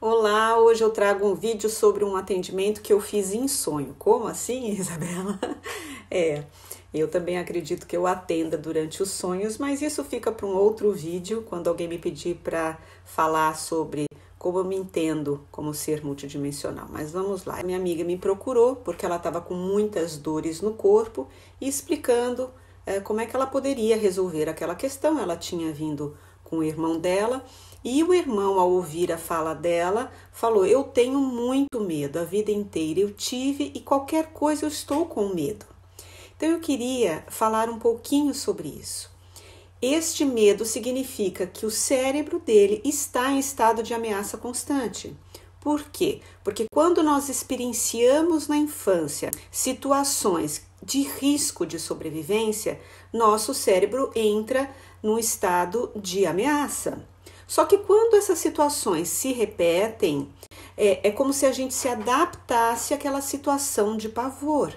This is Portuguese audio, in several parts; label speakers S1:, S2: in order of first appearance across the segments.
S1: Olá, hoje eu trago um vídeo sobre um atendimento que eu fiz em sonho. Como assim, Isabela? É, eu também acredito que eu atenda durante os sonhos, mas isso fica para um outro vídeo quando alguém me pedir para falar sobre como eu me entendo como ser multidimensional. Mas vamos lá. Minha amiga me procurou porque ela estava com muitas dores no corpo e explicando é, como é que ela poderia resolver aquela questão. Ela tinha vindo com o irmão dela. E o irmão, ao ouvir a fala dela, falou: Eu tenho muito medo, a vida inteira eu tive e qualquer coisa eu estou com medo. Então eu queria falar um pouquinho sobre isso. Este medo significa que o cérebro dele está em estado de ameaça constante. Por quê? Porque quando nós experienciamos na infância situações de risco de sobrevivência, nosso cérebro entra no estado de ameaça. Só que quando essas situações se repetem, é, é como se a gente se adaptasse àquela situação de pavor.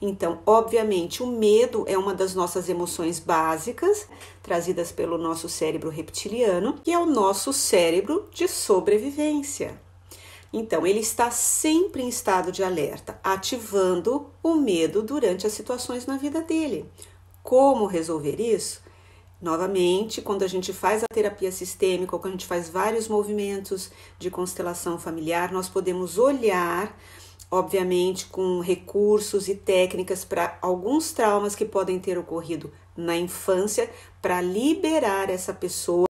S1: Então, obviamente, o medo é uma das nossas emoções básicas, trazidas pelo nosso cérebro reptiliano, que é o nosso cérebro de sobrevivência. Então, ele está sempre em estado de alerta, ativando o medo durante as situações na vida dele. Como resolver isso? Novamente, quando a gente faz a terapia sistêmica ou quando a gente faz vários movimentos de constelação familiar, nós podemos olhar obviamente com recursos e técnicas para alguns traumas que podem ter ocorrido na infância, para liberar essa pessoa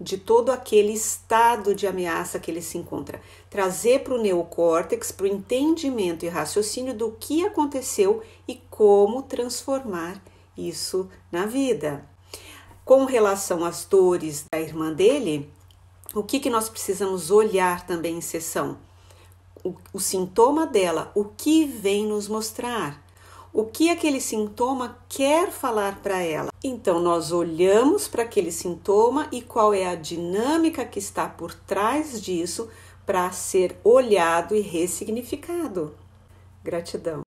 S1: de todo aquele estado de ameaça que ele se encontra. Trazer para o neocórtex, para o entendimento e raciocínio do que aconteceu e como transformar isso na vida. Com relação às dores da irmã dele, o que, que nós precisamos olhar também em sessão? o, o sintoma dela, o que vem nos mostrar, o que aquele sintoma quer falar para ela. Então, nós olhamos para aquele sintoma e qual é a dinâmica que está por trás disso para ser olhado e ressignificado. Gratidão.